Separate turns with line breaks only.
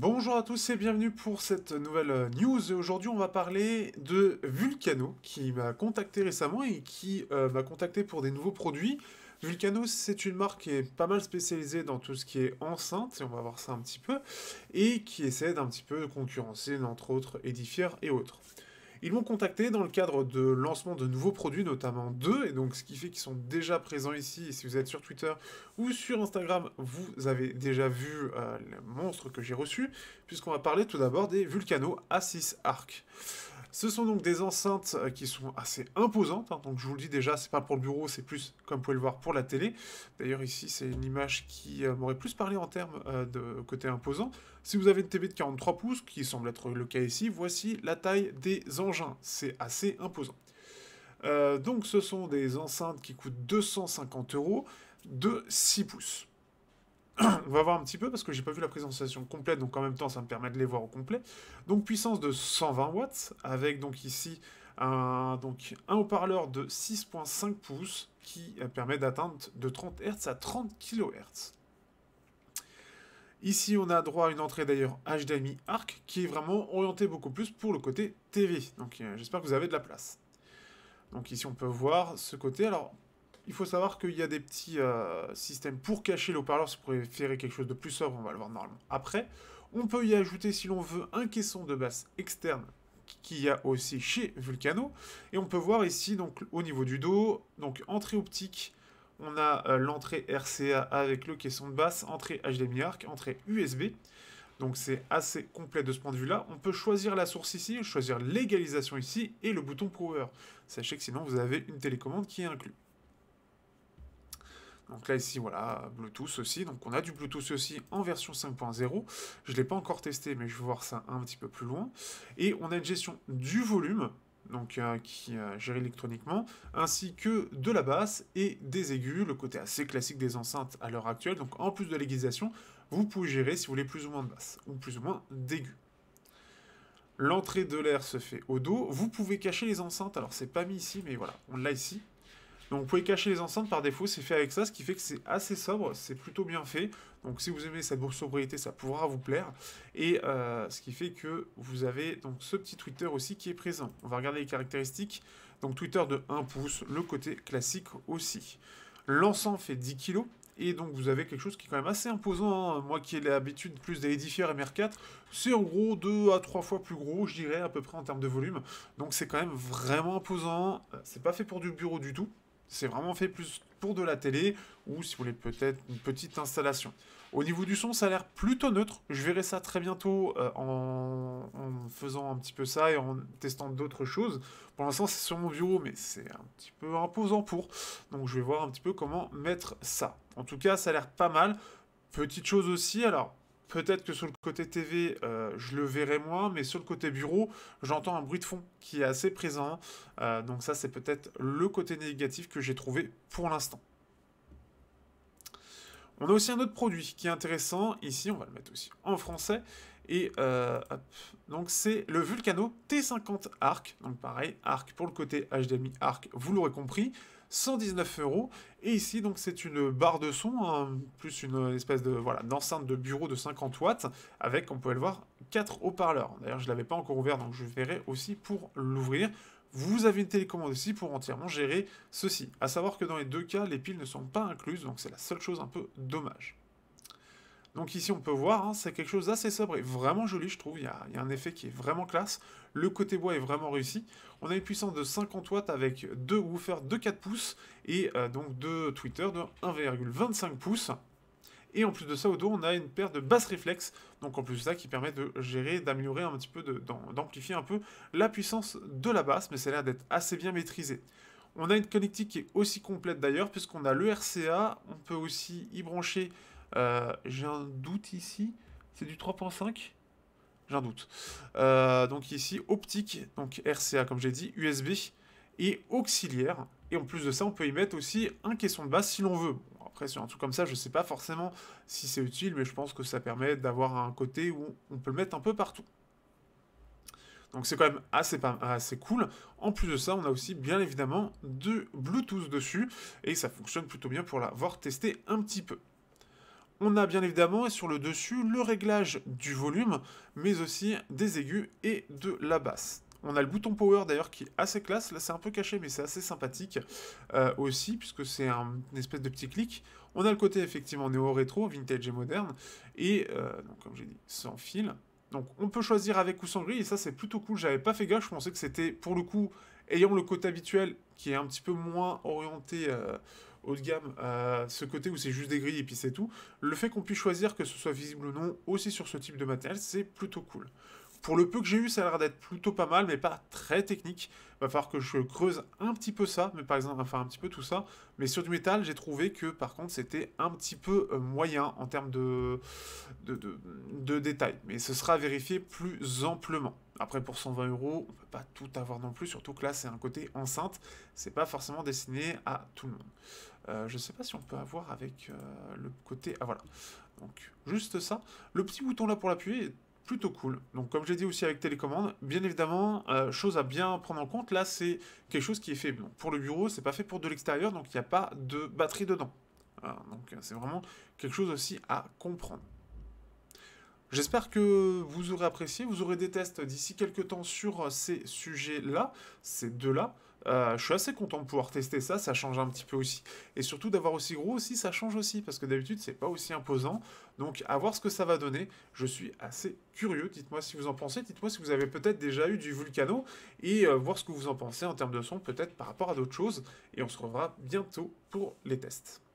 Bonjour à tous et bienvenue pour cette nouvelle euh, news. Aujourd'hui, on va parler de Vulcano qui m'a contacté récemment et qui euh, m'a contacté pour des nouveaux produits. Vulcano, c'est une marque qui est pas mal spécialisée dans tout ce qui est enceinte, et on va voir ça un petit peu, et qui essaie d'un petit peu de concurrencer, entre autres, Edifier et autres. Ils m'ont contacté dans le cadre de lancement de nouveaux produits, notamment deux, et donc ce qui fait qu'ils sont déjà présents ici. Et si vous êtes sur Twitter ou sur Instagram, vous avez déjà vu les euh, le monstre que j'ai reçu, puisqu'on va parler tout d'abord des Vulcano A6 Arc. Ce sont donc des enceintes euh, qui sont assez imposantes. Hein, donc je vous le dis déjà, c'est pas pour le bureau, c'est plus, comme vous pouvez le voir, pour la télé. D'ailleurs ici, c'est une image qui euh, m'aurait plus parlé en termes euh, de côté imposant. Si vous avez une TV de 43 pouces, qui semble être le cas ici, voici la taille des engins. C'est assez imposant. donc ce sont des enceintes qui coûtent 250 euros de 6 pouces on va voir un petit peu parce que j'ai pas vu la présentation complète, donc en même temps ça me permet de les voir au complet. Donc puissance de 120 watts, avec donc ici un, donc, un haut-parleur de 6.5 pouces qui permet d'atteindre de 30 Hz à 30 kHz. Ici, on a droit à une entrée d'ailleurs HDMI ARC qui est vraiment orientée beaucoup plus pour le côté TV. Donc, euh, j'espère que vous avez de la place. Donc, ici, on peut voir ce côté. Alors, il faut savoir qu'il y a des petits euh, systèmes pour cacher le haut-parleur si vous préférez quelque chose de plus sobre, on va le voir normalement après. On peut y ajouter, si l'on veut, un caisson de basse externe qu'il y a aussi chez Vulcano. Et on peut voir ici, donc au niveau du dos, donc entrée optique, on a euh, l'entrée RCA avec le caisson de basse, entrée HDMI ARC, entrée USB. Donc c'est assez complet de ce point de vue-là. On peut choisir la source ici, choisir l'égalisation ici et le bouton Power. Sachez que sinon vous avez une télécommande qui est inclue. Donc là ici voilà, Bluetooth aussi. Donc on a du Bluetooth aussi en version 5.0. Je ne l'ai pas encore testé mais je vais voir ça un petit peu plus loin. Et on a une gestion du volume donc euh, qui est euh, gère électroniquement, ainsi que de la basse et des aigus, le côté assez classique des enceintes à l'heure actuelle. Donc en plus de l'aiguisation, vous pouvez gérer si vous voulez plus ou moins de basse ou plus ou moins d'aigus. L'entrée de l'air se fait au dos. Vous pouvez cacher les enceintes. Alors c'est pas mis ici, mais voilà, on l'a ici. Donc vous pouvez cacher les enceintes par défaut, c'est fait avec ça, ce qui fait que c'est assez sobre, c'est plutôt bien fait. Donc si vous aimez cette sobriété, ça pourra vous plaire. Et euh, ce qui fait que vous avez donc ce petit Twitter aussi qui est présent. On va regarder les caractéristiques. Donc Twitter de 1 pouce, le côté classique aussi. L'encens fait 10 kg. Et donc vous avez quelque chose qui est quand même assez imposant. Hein. Moi qui ai l'habitude plus d'édifier MR4, c'est en gros 2 à 3 fois plus gros, je dirais à peu près en termes de volume. Donc c'est quand même vraiment imposant. Euh, c'est pas fait pour du bureau du tout. C'est vraiment fait plus pour de la télé ou si vous voulez peut-être une petite installation. Au niveau du son, ça a l'air plutôt neutre. Je verrai ça très bientôt euh, en... en, faisant un petit peu ça et en testant d'autres choses. Pour l'instant, c'est sur mon bureau, mais c'est un petit peu imposant pour. Donc je vais voir un petit peu comment mettre ça. En tout cas, ça a l'air pas mal. Petite chose aussi, alors Peut-être que sur le côté TV, euh, je le verrai moins, mais sur le côté bureau, j'entends un bruit de fond qui est assez présent. Euh, donc ça, c'est peut-être le côté négatif que j'ai trouvé pour l'instant. On a aussi un autre produit qui est intéressant. Ici, on va le mettre aussi en français. Et euh, donc c'est le Vulcano T50 Arc. Donc pareil, Arc pour le côté HDMI Arc, vous l'aurez compris. 119 euros. Et ici, donc, c'est une barre de son, hein, plus une espèce de voilà d'enceinte de bureau de 50 watts, avec, on pouvait le voir, 4 haut-parleurs. D'ailleurs, je l'avais pas encore ouvert, donc je verrai aussi pour l'ouvrir. Vous avez une télécommande aussi pour entièrement gérer ceci. À savoir que dans les deux cas, les piles ne sont pas incluses, donc c'est la seule chose un peu dommage. Donc ici, on peut voir, hein, c'est quelque chose d'assez sobre et vraiment joli, je trouve. Il y, a, un effet qui est vraiment classe. Le côté bois est vraiment réussi. On a une puissance de 50 watts avec deux woofers de 4 pouces et euh, donc deux tweeters de 1,25 pouces. Et en plus de ça, au dos, on a une paire de basses réflexes. Donc en plus de ça, qui permet de gérer, d'améliorer un petit peu, d'amplifier un peu la puissance de la basse. Mais ça a l'air d'être assez bien maîtrisé. On a une connectique qui est aussi complète d'ailleurs, puisqu'on a le RCA. On peut aussi y brancher euh, j'ai un doute ici. C'est du 3.5 J'ai un doute. Euh, donc ici, optique, donc RCA comme j'ai dit, USB et auxiliaire. Et en plus de ça, on peut y mettre aussi un caisson de basse si l'on veut. après, sur un truc comme ça, je ne sais pas forcément si c'est utile, mais je pense que ça permet d'avoir un côté où on peut le mettre un peu partout. Donc c'est quand même assez, assez, cool. En plus de ça, on a aussi bien évidemment de Bluetooth dessus et ça fonctionne plutôt bien pour l'avoir testé un petit peu. On a bien évidemment sur le dessus le réglage du volume, mais aussi des aigus et de la basse. On a le bouton power d'ailleurs qui est assez classe, là c'est un peu caché mais c'est assez sympathique euh, aussi puisque c'est un, une espèce de petit clic. On a le côté effectivement néo-rétro, vintage et moderne, et euh, comme j'ai dit, sans fil. Donc on peut choisir avec ou sans gris. et ça c'est plutôt cool, j'avais pas fait gaffe, je pensais que c'était pour le coup, ayant le côté habituel qui est un petit peu moins orienté... Euh, haut de gamme à ce côté où c'est juste des grilles et puis c'est tout, le fait qu'on puisse choisir que ce soit visible ou non aussi sur ce type de matériel, c'est plutôt cool. Pour le peu que j'ai eu, ça a l'air d'être plutôt pas mal, mais pas très technique. Va falloir que je creuse un petit peu ça, mais par exemple, enfin un petit peu tout ça. Mais sur du métal, j'ai trouvé que par contre, c'était un petit peu euh, moyen en termes de, de, détails. Mais ce sera vérifié plus amplement. Après, pour 120 euros, on peut pas tout avoir non plus, surtout que là, c'est un côté enceinte. C'est pas forcément destiné à tout le monde. Je euh, je sais pas si on peut avoir avec euh, le côté... Ah voilà. Donc, juste ça. Le petit bouton là pour l'appuyer cool. Donc comme j'ai dit aussi avec télécommande, bien évidemment, euh, chose à bien prendre en compte, là c'est quelque chose qui est fait pour le bureau, c'est pas fait pour de l'extérieur, donc il n'y a pas de batterie dedans. donc euh, c'est vraiment quelque chose aussi à comprendre. J'espère que vous aurez apprécié, vous aurez des tests d'ici quelques temps sur euh, ces sujets-là, ces deux-là. Euh, je suis assez content de pouvoir tester ça, ça change un petit peu aussi. Et surtout d'avoir aussi gros aussi, ça change aussi, parce que d'habitude c'est pas aussi imposant. Donc à voir ce que ça va donner, je suis assez curieux. Dites-moi si vous en pensez, dites-moi si vous avez peut-être déjà eu du Vulcano, et euh, voir ce que vous en pensez en termes de son, peut-être par rapport à d'autres choses. Et on se reverra bientôt pour les tests.